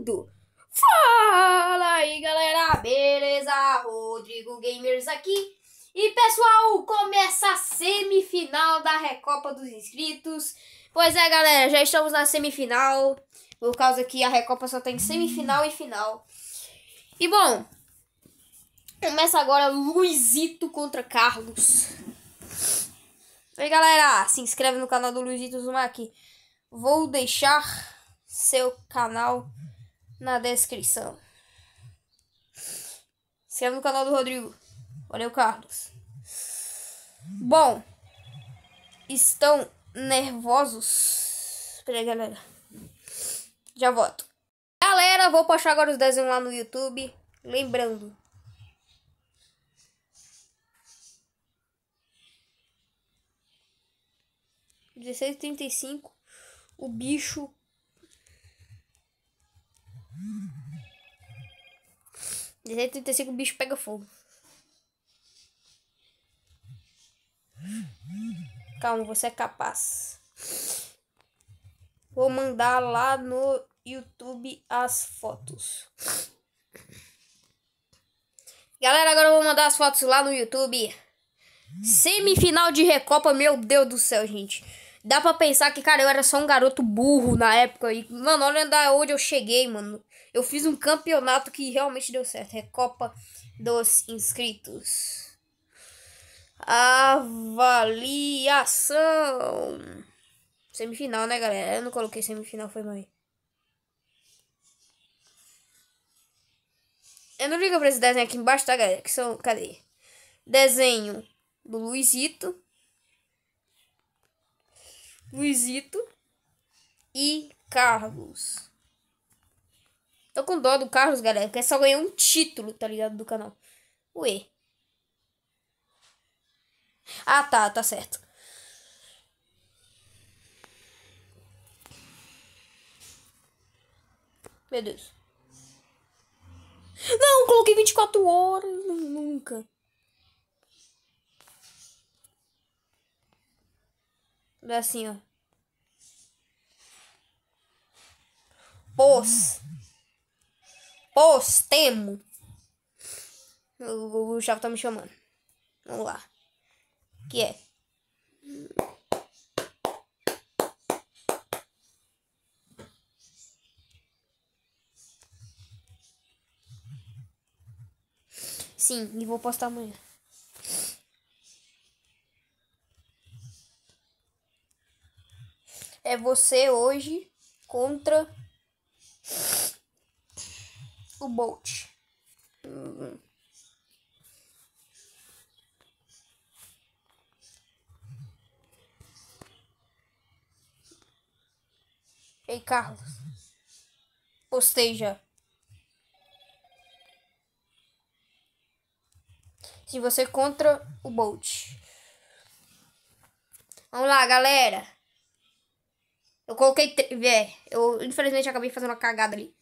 mundo. Fala aí galera, beleza? Rodrigo Gamers aqui. E pessoal, começa a semifinal da Recopa dos Inscritos. Pois é, galera, já estamos na semifinal. Por causa que a Recopa só tem semifinal e final. E bom, começa agora Luizito contra Carlos. Oi galera, se inscreve no canal do Luizito Zuma aqui. Vou deixar seu canal na descrição. Se inscreve no canal do Rodrigo. Valeu, Carlos. Bom, estão nervosos? Peraí, galera. Já volto. Galera, vou postar agora os desenhos lá no YouTube. Lembrando. Dezesseis trinta e cinco. O bicho 17h35 cinco bicho pega fogo. Calma, você é capaz. Vou mandar lá no YouTube as fotos. Galera, agora eu vou mandar as fotos lá no YouTube. Semifinal de Recopa, meu Deus do céu, gente. Dá pra pensar que, cara, eu era só um garoto burro na época. E, mano, olha onde eu cheguei, mano. Eu fiz um campeonato que realmente deu certo. É Copa dos Inscritos. Avaliação. Semifinal, né, galera? Eu não coloquei semifinal, foi mãe. Eu não ligo pra esse desenho aqui embaixo, tá, galera? Que são. Cadê? Desenho do Luizito. Luizito e Carlos. Tô com dó do Carlos, galera, porque só ganhar um título, tá ligado, do canal. Ué. Ah, tá, tá certo. Meu Deus. Não, coloquei 24 horas. Nunca. É assim, ó. Pôs postemo O chave tá me chamando. Vamos lá. Que é? Sim, e vou postar amanhã. É você hoje contra o Bolt. Ei, Carlos. Ou seja, se você contra o Bolt. Vamos lá, galera. Eu coloquei. É, eu infelizmente acabei fazendo uma cagada ali.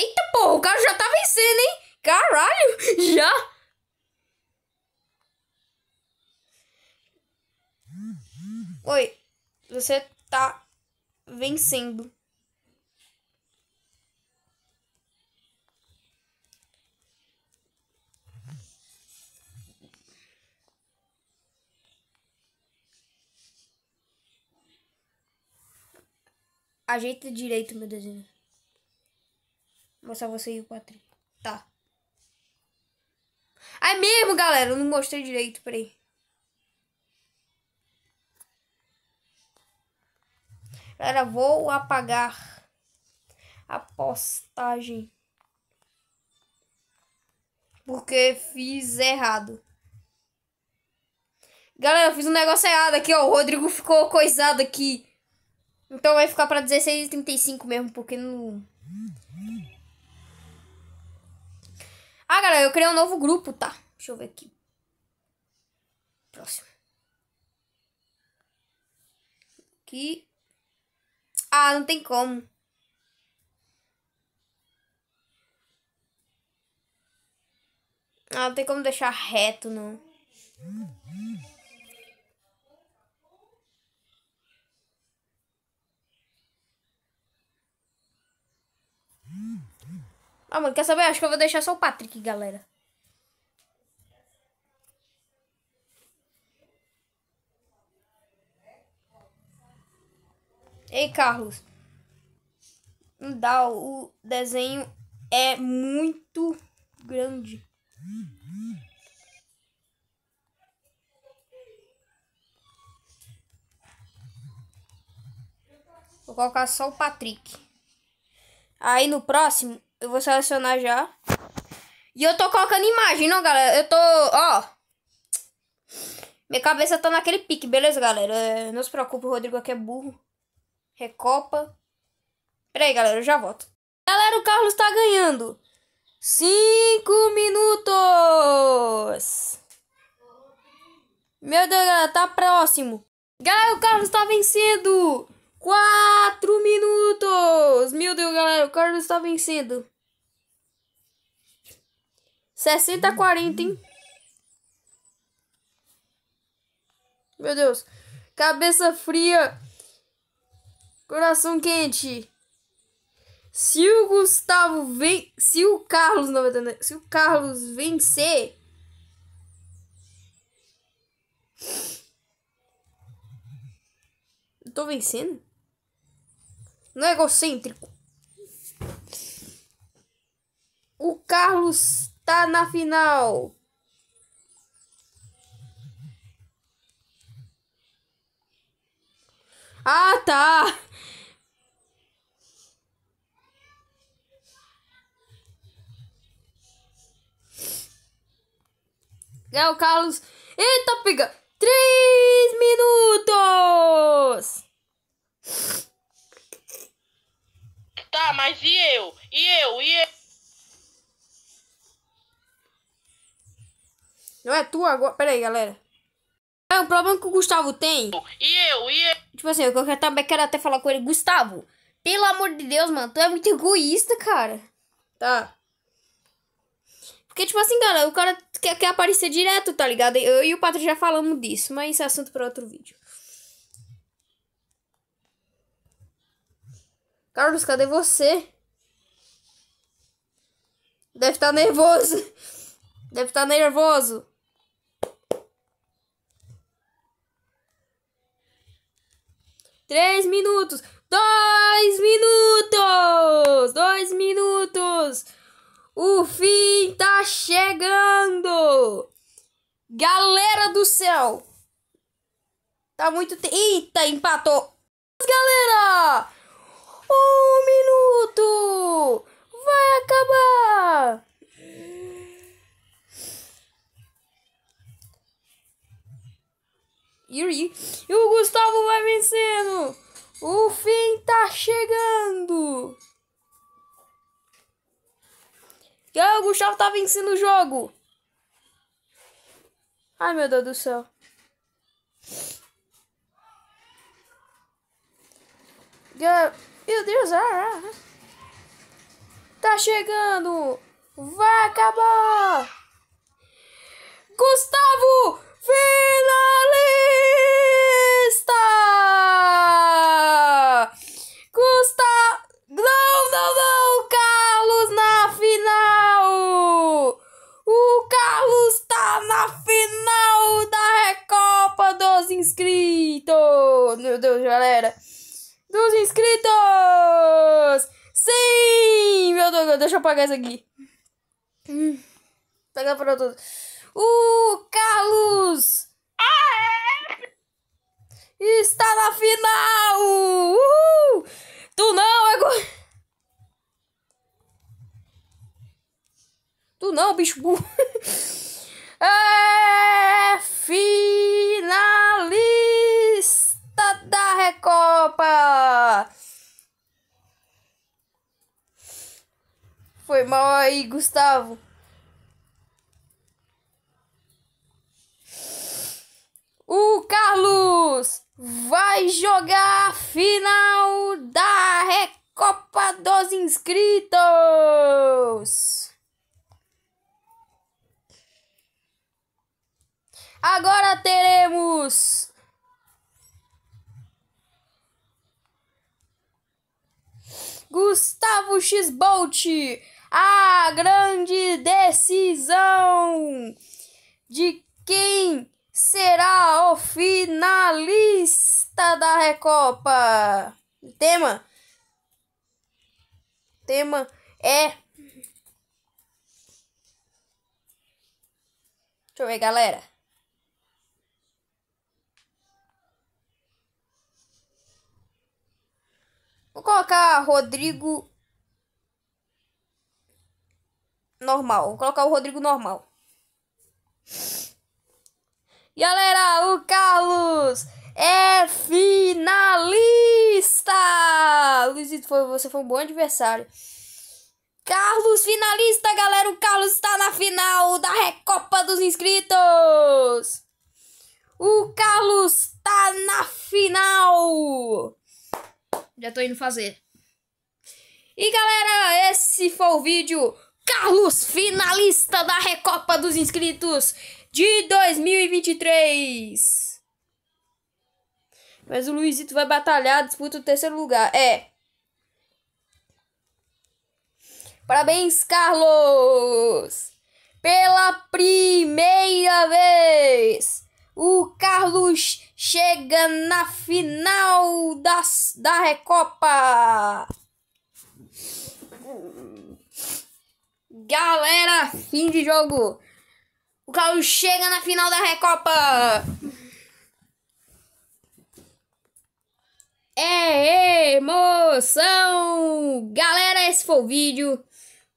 Eita porra, o carro já tá vencendo, hein? Caralho, já. Oi, você tá vencendo. Ajeita direito, meu desenho. Mostrar você e o Patrick. Tá. É mesmo, galera. Eu não mostrei direito. Peraí. Galera, vou apagar a postagem. Porque fiz errado. Galera, eu fiz um negócio errado aqui, ó. O Rodrigo ficou coisado aqui. Então vai ficar pra 16h35 mesmo, porque não... Ah, galera, eu criei um novo grupo, tá? Deixa eu ver aqui. Próximo. Aqui. Ah, não tem como. Ah, não tem como deixar reto, não. Hum. Ah, mano, quer saber? Acho que eu vou deixar só o Patrick, galera. Ei, Carlos. Não dá, o desenho é muito grande. Vou colocar só o Patrick. Aí no próximo eu vou selecionar já. E eu tô colocando imagem, não, galera? Eu tô, ó... Minha cabeça tá naquele pique, beleza, galera? É, não se preocupe, o Rodrigo aqui é burro. Recopa. Pera aí, galera, eu já volto. Galera, o Carlos tá ganhando. Cinco minutos! Meu Deus, galera, tá próximo. Galera, o Carlos tá vencendo. Quatro minutos galera, o Carlos está vencendo. 60 a 40, hein? Meu Deus. Cabeça fria. Coração quente. Se o Gustavo vem, se o Carlos, verdade, se o Carlos vencer, Eu tô vencendo? Não é egocêntrico. O Carlos tá na final. Ah, tá. É o Carlos. Eita, pega! Três minutos! Tá, mas e eu? E eu? E eu? Não é tu agora. Pera aí, galera. É, o problema que o Gustavo tem. E eu, e eu. Tipo assim, eu quero, também quero até falar com ele. Gustavo, pelo amor de Deus, mano, tu é muito egoísta, cara. Tá. Porque, tipo assim, galera, o cara quer, quer aparecer direto, tá ligado? Eu e o Patrick já falamos disso, mas isso é assunto para outro vídeo. Carlos, cadê você? Deve estar tá nervoso. Deve estar tá nervoso. Três minutos! Dois minutos! Dois minutos! O fim tá chegando! Galera do céu! Tá muito tempo. Eita, empatou! Galera! Um minuto! Vai acabar! Yuri. E o Gustavo vai vencendo. O fim tá chegando. E aí, o Gustavo tá vencendo o jogo. Ai, meu Deus do céu. Meu Deus, ah, ah, ah. tá chegando. Vai acabar. Gustavo, finalista. inscritos! Meu Deus, galera! Dos inscritos! Sim! Meu Deus, deixa eu apagar isso aqui. pega para todos. O Carlos! É! Está na final! Uhul! Tu não é Tu não, bicho burro! aí, Gustavo. O Carlos vai jogar a final da Recopa dos Inscritos. Agora teremos Gustavo X Bolt a grande decisão de quem será o finalista da Recopa. tema tema é Deixa eu ver, galera. Vou colocar Rodrigo normal. Vou colocar o Rodrigo normal. Galera, o Carlos é finalista! Luizito, foi, você foi um bom adversário. Carlos finalista, galera! O Carlos está na final da Recopa dos Inscritos! O Carlos está na final! Já tô indo fazer. E galera, esse foi o vídeo. Carlos, finalista da Recopa dos Inscritos de 2023. Mas o Luizito vai batalhar, disputa o terceiro lugar. É. Parabéns, Carlos! Pela primeira vez, o Carlos chega na final das, da Recopa. Galera, fim de jogo. O Carlos chega na final da Recopa. É emoção! Galera, esse foi o vídeo.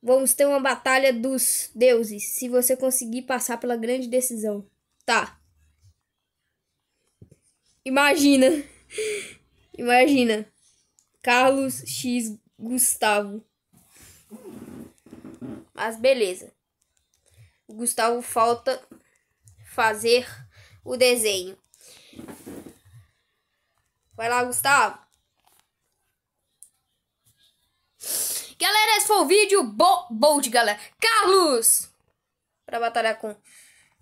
Vamos ter uma batalha dos deuses. Se você conseguir passar pela grande decisão. Tá. Imagina. Imagina. Carlos X Gustavo. Mas beleza. Gustavo falta fazer o desenho. Vai lá, Gustavo. Galera, esse foi o vídeo bo bold, galera. Carlos! Pra batalhar com...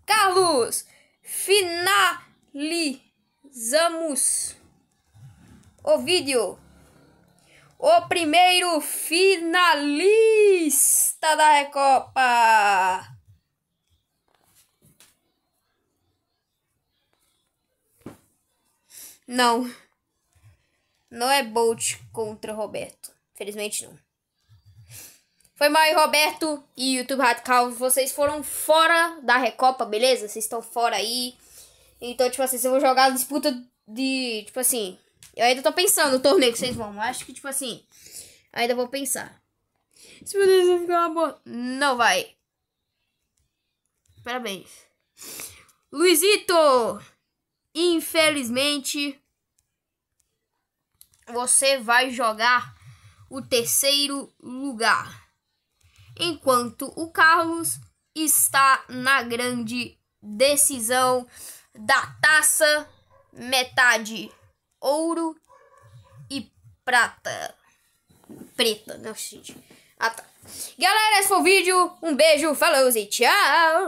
Carlos! Finalizamos o vídeo o primeiro finalista da Recopa. Não. Não é Bolt contra Roberto. Felizmente não. Foi mal Roberto e YouTube Radical. Vocês foram fora da Recopa, beleza? Vocês estão fora aí. Então, tipo assim, eu vou jogar a disputa de. Tipo assim. Eu ainda tô pensando no torneio que vocês vão. Eu acho que, tipo assim. Ainda vou pensar. Se meu Deus vai ficar uma boa. Não vai. Parabéns. Luizito! Infelizmente. Você vai jogar o terceiro lugar. Enquanto o Carlos está na grande decisão da taça metade ouro e prata. Preta, não, né, gente. Ah, tá. Galera, esse foi o vídeo. Um beijo, falou e tchau!